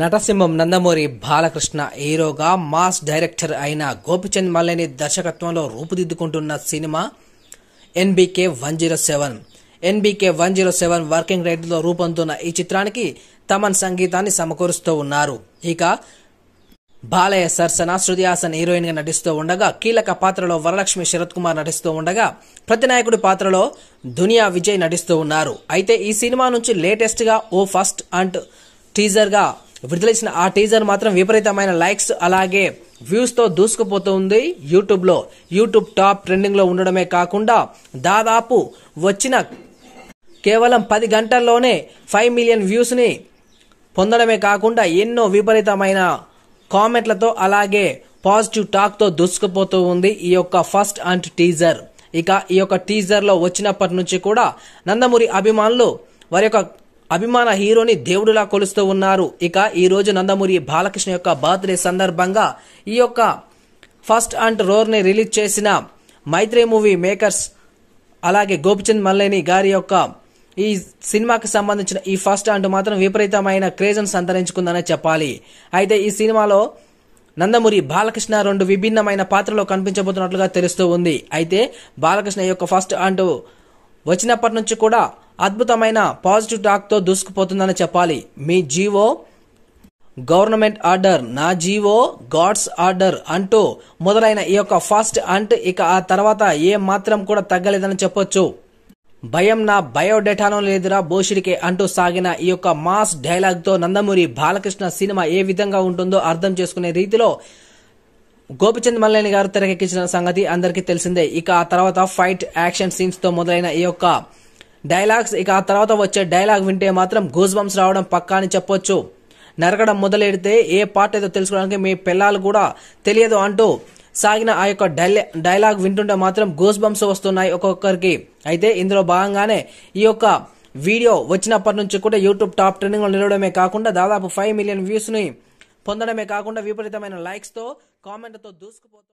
నటసింహం నందమూరి బాలకృష్ణ హీరోగా mass director అయిన గోపిచంద్ మల్లేని దర్శకత్వంలో రూపుదిద్దుకుంటున్న cinema NBK one zero seven NBK one zero seven working రైట్లో రూపొందుతున్న ఈ చిత్రానికి తమన్ సంగీతాన్ని సమకూరుస్తూ ఉన్నారు ఇక బాలయ్య సరసన శృతి హాసన్ హీరోయిన్ గా నటిస్తూ ఉండగా కీలక పాత్రలో వరలక్ష్మి శరత్ కుమార్ నటిస్తూ ఉండగా ప్రతినాయకుడి పాత్రలో దునియా విజయ్ నటిస్తూ ఉన్నారు అయితే ఈ సినిమా నుంచి లేటెస్ట్ గా ఓ ఫస్ట్ అండ్ టీజర్ గా విడుదల ఆ టీజర్ మాత్రం విపరీతమైన లైక్స్ అలాగే వ్యూస్ తో దూసుకుపోతుంది యూట్యూబ్ లో యూట్యూబ్ టాప్ ట్రెండింగ్ లో ఉండడమే కాకుండా దాదాపు వచ్చిన కేవలం పది గంటల్లోనే ఫైవ్ మిలియన్ వ్యూస్ ని పొందడమే కాకుండా ఎన్నో విపరీతమైన కామెంట్లతో అలాగే పాజిటివ్ టాక్తో దూసుకుపోతూ ఉంది ఈ యొక్క ఫస్ట్ అండ్ టీజర్ ఇక ఈ యొక్క టీజర్లో వచ్చినప్పటి నుంచి కూడా నందమూరి అభిమానులు వారి యొక్క అభిమాన హీరోని దేవుడులా కొలుస్తూ ఉన్నారు ఇక ఈ రోజు నందమూరి బాలకృష్ణ యొక్క బర్త్డే సందర్భంగా ఈ యొక్క ఫస్ట్ అండ్ రోర్ని రిలీజ్ చేసిన మైత్రి మూవీ మేకర్స్ అలాగే గోపిచంద్ మల్లేని గారి యొక్క ఈ సినిమాకి సంబంధించిన ఈ ఫస్ట్ అంటూ మాత్రం విపరీతమైన క్రేజన్ సంతరించుకుందనే చెప్పాలి అయితే ఈ సినిమాలో నందమూరి బాలకృష్ణ రెండు విభిన్నమైన పాత్రలో కనిపించబోతున్నట్లుగా తెలుస్తూ ఉంది అయితే బాలకృష్ణ యొక్క ఫస్ట్ అంటూ వచ్చినప్పటి నుంచి కూడా అద్భుతమైన పాజిటివ్ టాక్తో దూసుకుపోతుందని చెప్పాలి మీ జీవో గవర్నమెంట్ ఆర్డర్ నా జీవో గాడ్స్ ఆర్డర్ అంటూ మొదలైన ఈ యొక్క ఫస్ట్ అంటూ ఇక ఆ తర్వాత ఏ మాత్రం కూడా తగ్గలేదని చెప్పొచ్చు భయం నా బయోడేటానో లేదురా బోషిడికే అంటూ సాగిన ఈ యొక్క మాస్ డైలాగ్తో నందమూరి బాలకృష్ణ సినిమా ఏ విధంగా ఉంటుందో అర్థం చేసుకునే రీతిలో గోపిచంద్ మల్లేని గారు తెరకెక్కించిన సంగతి అందరికీ తెలిసిందే ఇక ఆ తర్వాత ఫైట్ యాక్షన్ సీన్స్తో మొదలైన ఈ యొక్క డైలాగ్స్ ఇక ఆ తర్వాత వచ్చే డైలాగ్ వింటే మాత్రం గూజ్ బంప్స్ రావడం పక్కా అని చెప్పొచ్చు నరకడం మొదలెడితే ఏ పార్ట్ ఏదో తెలుసుకోవడానికి మీ పిల్లలు కూడా తెలియదు అంటూ సాగిన ఆ యొక్క డైలాగ్ వింటుంటే మాత్రం గోస్ బంప్స్ వస్తున్నాయి ఒక్కొక్కరికి అయితే ఇందులో భాగంగానే ఈ యొక్క వీడియో వచ్చినప్పటి నుంచి కూడా యూట్యూబ్ టాప్ ట్రెండింగ్లో నిలవడమే కాకుండా దాదాపు ఫైవ్ మిలియన్ వ్యూస్ని పొందడమే కాకుండా విపరీతమైన లైక్స్తో కామెంట్తో దూసుకుపోతుంది